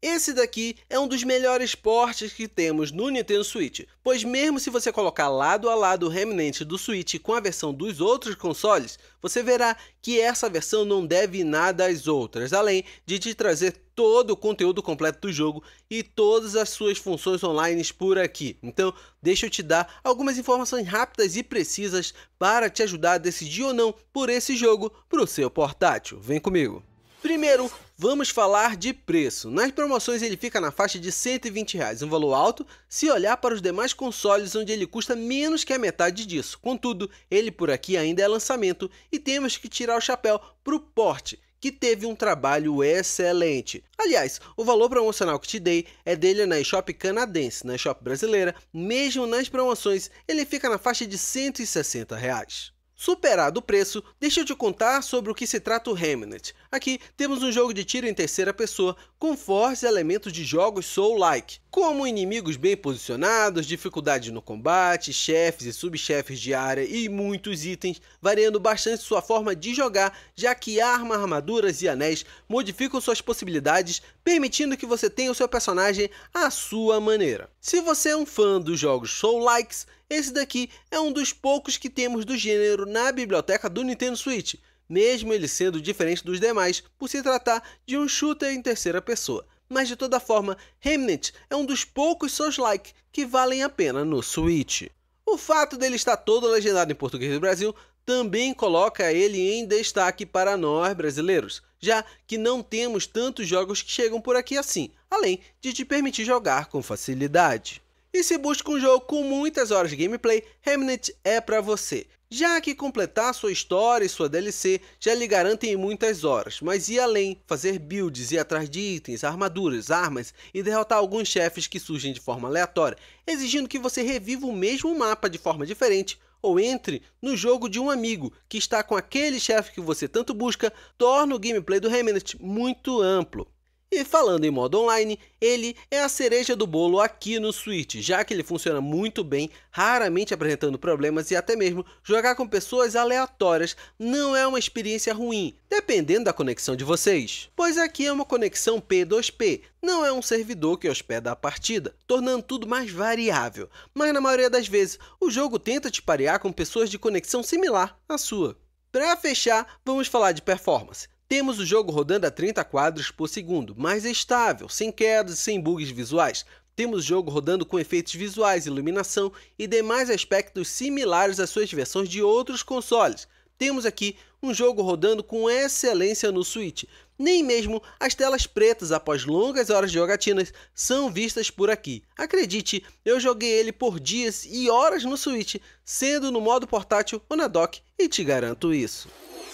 Esse daqui é um dos melhores portes que temos no Nintendo Switch, pois mesmo se você colocar lado a lado o Remnant do Switch com a versão dos outros consoles, você verá que essa versão não deve nada às outras, além de te trazer todo o conteúdo completo do jogo e todas as suas funções online por aqui. Então, deixa eu te dar algumas informações rápidas e precisas para te ajudar a decidir ou não por esse jogo para o seu portátil. Vem comigo! Primeiro, vamos falar de preço. Nas promoções ele fica na faixa de 120 reais, um valor alto se olhar para os demais consoles onde ele custa menos que a metade disso. Contudo, ele por aqui ainda é lançamento e temos que tirar o chapéu para o porte, que teve um trabalho excelente. Aliás, o valor promocional que te dei é dele na eShop canadense, na eShop brasileira, mesmo nas promoções ele fica na faixa de 160 reais. Superado o preço, deixa eu te contar sobre o que se trata o Remnant. Aqui temos um jogo de tiro em terceira pessoa com fortes elementos de jogos soul-like, como inimigos bem posicionados, dificuldades no combate, chefes e subchefes de área e muitos itens, variando bastante sua forma de jogar, já que armas, armaduras e anéis modificam suas possibilidades, permitindo que você tenha o seu personagem à sua maneira. Se você é um fã dos jogos soul-likes, esse daqui é um dos poucos que temos do gênero na biblioteca do Nintendo Switch, mesmo ele sendo diferente dos demais por se tratar de um shooter em terceira pessoa. Mas de toda forma, Remnant é um dos poucos Souls-like que valem a pena no Switch. O fato dele estar todo legendado em português do Brasil também coloca ele em destaque para nós brasileiros, já que não temos tantos jogos que chegam por aqui assim, além de te permitir jogar com facilidade. E se busca um jogo com muitas horas de gameplay, Remnant é para você. Já que completar sua história e sua DLC já lhe garantem muitas horas, mas e além, fazer builds, ir atrás de itens, armaduras, armas e derrotar alguns chefes que surgem de forma aleatória, exigindo que você reviva o mesmo mapa de forma diferente ou entre no jogo de um amigo que está com aquele chefe que você tanto busca, torna o gameplay do Remnant muito amplo. E falando em modo online, ele é a cereja do bolo aqui no Switch, já que ele funciona muito bem, raramente apresentando problemas e até mesmo jogar com pessoas aleatórias não é uma experiência ruim, dependendo da conexão de vocês. Pois aqui é uma conexão P2P, não é um servidor que hospeda a partida, tornando tudo mais variável, mas na maioria das vezes o jogo tenta te parear com pessoas de conexão similar à sua. Para fechar, vamos falar de performance. Temos o jogo rodando a 30 quadros por segundo, mais é estável, sem quedas e sem bugs visuais. Temos o jogo rodando com efeitos visuais, iluminação e demais aspectos similares às suas versões de outros consoles. Temos aqui um jogo rodando com excelência no Switch. Nem mesmo as telas pretas após longas horas de jogatinas são vistas por aqui. Acredite, eu joguei ele por dias e horas no Switch, sendo no modo portátil ou na dock, e te garanto isso.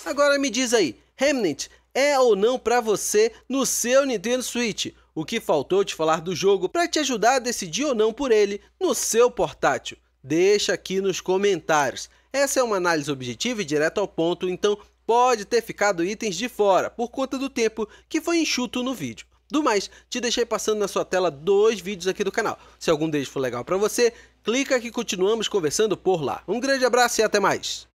Agora me diz aí, Remnant é ou não para você no seu Nintendo Switch, o que faltou te falar do jogo para te ajudar a decidir ou não por ele no seu portátil. Deixa aqui nos comentários. Essa é uma análise objetiva e direta ao ponto, então pode ter ficado itens de fora por conta do tempo que foi enxuto no vídeo. Do mais, te deixei passando na sua tela dois vídeos aqui do canal. Se algum deles for legal para você, clica que continuamos conversando por lá. Um grande abraço e até mais!